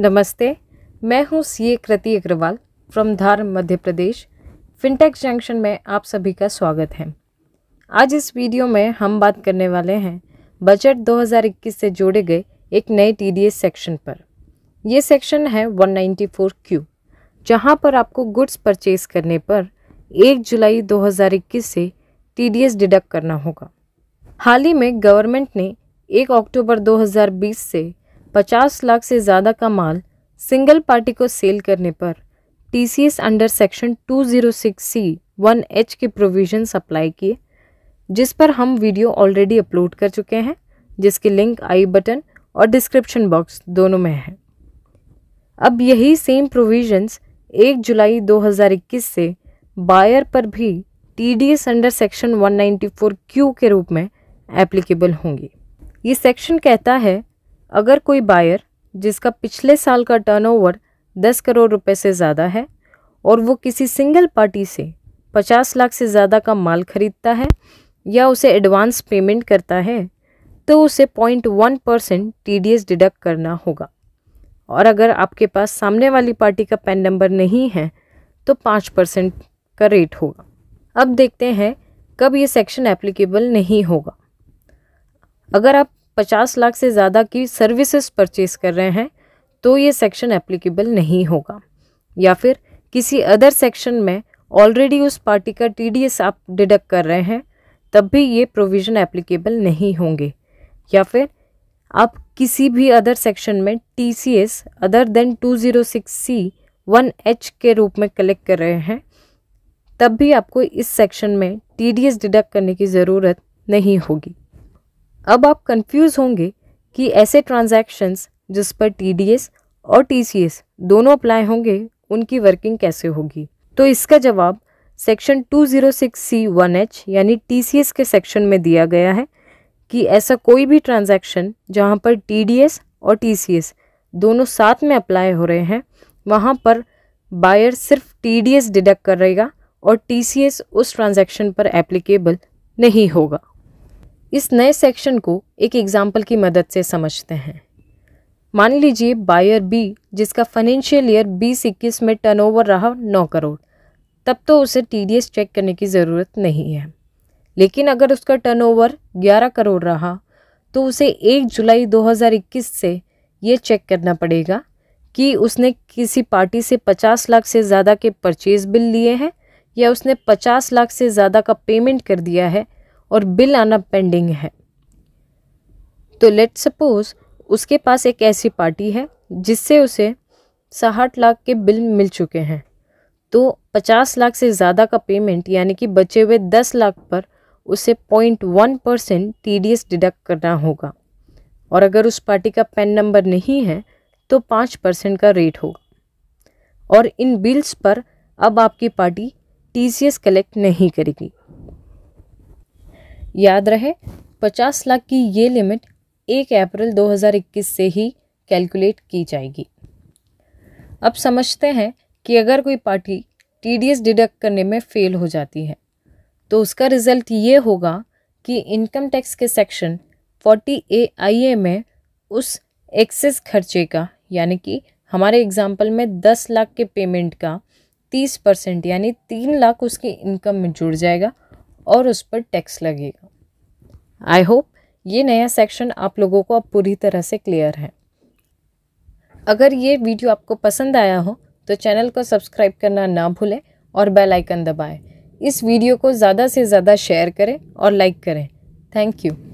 नमस्ते मैं हूं CA Kriti Agrawal from Dhar Madhya Pradesh fintech junction में आप सभी का स्वागत है आज इस वीडियो में हम बात करने वाले हैं बजट 2021 से जोड़े गए एक नए टीडीएस सेक्शन पर यह सेक्शन है 194 क्यू जहां पर आपको गुड्स परचेज करने पर 1 जुलाई 2021 से टीडीएस डिडक्ट करना होगा हाल ही में गवर्नमेंट ने 1 अक्टूबर 2020 से पचास लाख से ज़्यादा का माल सिंगल पार्टी को सेल करने पर TCS under section two zero six C one H के प्रोविजन अप्लाई किए जिस पर हम वीडियो ऑलरेडी अपलोड कर चुके हैं जिसके लिंक आई बटन और डिस्क्रिप्शन बॉक्स दोनों में है अब यही सेम प्रोविजंस 1 जुलाई 2021 से बायर पर भी T D S under section 194 Q के रूप में एप्लीकेबल होंगी ये सेक्शन कहता है अगर कोई बायर जिसका पिछले साल का टर्नओवर 10 करोड़ रुपए से ज़्यादा है और वो किसी सिंगल पार्टी से 50 लाख से ज़्यादा का माल खरीदता है या उसे एडवांस पेमेंट करता है तो उसे point one percent T deduct करना होगा और अगर आपके पास सामने वाली पार्टी का पैन नंबर नहीं है तो पाँच परसेंट का रेट होगा अब देखते हैं कब ये सेक्शन एप्लीकेबल नहीं होगा अगर आप पचास लाख से ज़्यादा की सर्विसेज परचेज कर रहे हैं तो ये सेक्शन एप्लीकेबल नहीं होगा या फिर किसी अदर सेक्शन में ऑलरेडी उस पार्टी का टी आप डिडक्ट कर रहे हैं तब भी ये प्रोविज़न एप्लीकेबल नहीं होंगे या फिर आप किसी भी अदर सेक्शन में T C S other than two zero six C one H के रूप में कलेक्ट कर रहे हैं तब भी आपको इस सेक्शन में टी डी एस डिडक्ट करने की ज़रूरत नहीं होगी अब आप कंफ्यूज होंगे कि ऐसे ट्रांजैक्शंस जिस पर टी और टी दोनों अप्लाई होंगे उनकी वर्किंग कैसे होगी तो इसका जवाब सेक्शन 206 सी वन एच यानी टी के सेक्शन में दिया गया है कि ऐसा कोई भी ट्रांजैक्शन जहां पर टी और टी दोनों साथ में अप्लाई हो रहे हैं वहां पर बायर सिर्फ टी डिडक्ट करेगा और टी उस ट्रांजैक्शन पर एप्लीकेबल नहीं होगा इस नए सेक्शन को एक एग्जाम्पल की मदद से समझते हैं मान लीजिए बायर बी जिसका फाइनेंशियल ईयर बीस इक्कीस में टर्नओवर रहा नौ करोड़ तब तो उसे टीडीएस चेक करने की ज़रूरत नहीं है लेकिन अगर उसका टर्नओवर 11 करोड़ रहा तो उसे 1 जुलाई 2021 से ये चेक करना पड़ेगा कि उसने किसी पार्टी से 50 लाख से ज़्यादा के परचेज बिल लिए हैं या उसने 50 लाख से ज़्यादा का पेमेंट कर दिया है और बिल आना पेंडिंग है तो लेट सपोज उसके पास एक ऐसी पार्टी है जिससे उसे साठ लाख के बिल मिल चुके हैं तो पचास लाख से ज़्यादा का पेमेंट यानी कि बचे हुए दस लाख पर उसे point one percent T deduct करना होगा और अगर उस पार्टी का पेन नंबर नहीं है तो पाँच परसेंट का रेट होगा और इन बिल्स पर अब आपकी पार्टी टी कलेक्ट नहीं करेगी याद रहे 50 लाख की ये लिमिट एक अप्रैल 2021 से ही कैलकुलेट की जाएगी अब समझते हैं कि अगर कोई पार्टी टीडीएस डिडक्ट करने में फेल हो जाती है तो उसका रिजल्ट ये होगा कि इनकम टैक्स के सेक्शन 40 ए आई ए में उस एक्सेस खर्चे का यानी कि हमारे एग्जाम्पल में दस लाख के पेमेंट का तीस परसेंट यानी तीन लाख उसकी इनकम में जुड़ जाएगा और उस पर टैक्स लगेगा आई होप ये नया सेक्शन आप लोगों को अब पूरी तरह से क्लियर है अगर ये वीडियो आपको पसंद आया हो तो चैनल को सब्सक्राइब करना ना भूलें और बेल आइकन दबाएं। इस वीडियो को ज़्यादा से ज़्यादा शेयर करें और लाइक करें थैंक यू